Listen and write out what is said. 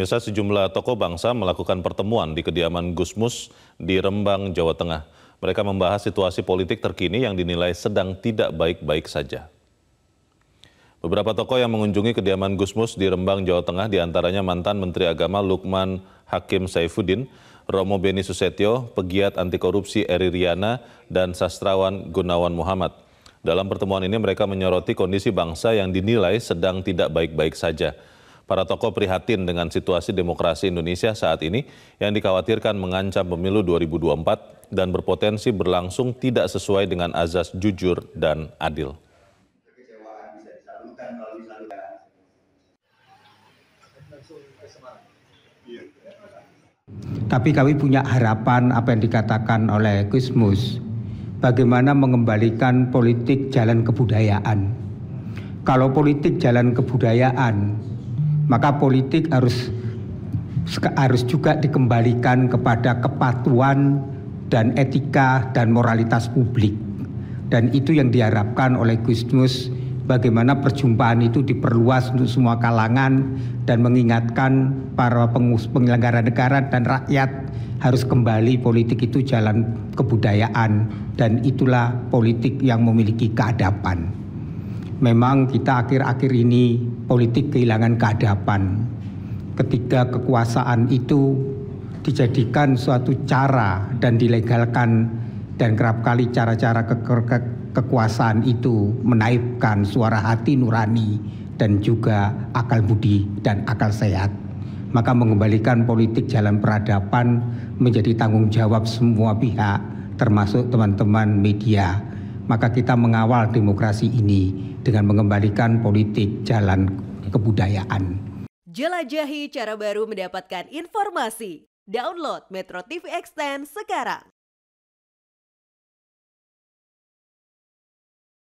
Pemirsa sejumlah tokoh bangsa melakukan pertemuan di kediaman Gusmus di Rembang, Jawa Tengah. Mereka membahas situasi politik terkini yang dinilai sedang tidak baik-baik saja. Beberapa tokoh yang mengunjungi kediaman Gusmus di Rembang, Jawa Tengah diantaranya mantan Menteri Agama Lukman Hakim Saifuddin, Romo Beni Susetio, pegiat anti korupsi Eri Riana, dan sastrawan Gunawan Muhammad. Dalam pertemuan ini mereka menyoroti kondisi bangsa yang dinilai sedang tidak baik-baik saja. Para tokoh prihatin dengan situasi demokrasi Indonesia saat ini yang dikhawatirkan mengancam pemilu 2024 dan berpotensi berlangsung tidak sesuai dengan azas jujur dan adil. Tapi kami punya harapan apa yang dikatakan oleh Kusmus, bagaimana mengembalikan politik jalan kebudayaan. Kalau politik jalan kebudayaan, maka politik harus harus juga dikembalikan kepada kepatuhan dan etika dan moralitas publik. Dan itu yang diharapkan oleh Gus bagaimana perjumpaan itu diperluas untuk semua kalangan dan mengingatkan para penyelenggara negara dan rakyat harus kembali politik itu jalan kebudayaan dan itulah politik yang memiliki keadapan memang kita akhir-akhir ini politik kehilangan keadapan. ketika kekuasaan itu dijadikan suatu cara dan dilegalkan dan kerap kali cara-cara ke ke kekuasaan itu menaibkan suara hati nurani dan juga akal budi dan akal sehat. Maka mengembalikan politik jalan peradaban menjadi tanggung jawab semua pihak termasuk teman-teman media. Maka kita mengawal demokrasi ini dengan mengembalikan politik jalan kebudayaan. Jelajahi cara baru mendapatkan informasi. Download Metro TV Extend sekarang.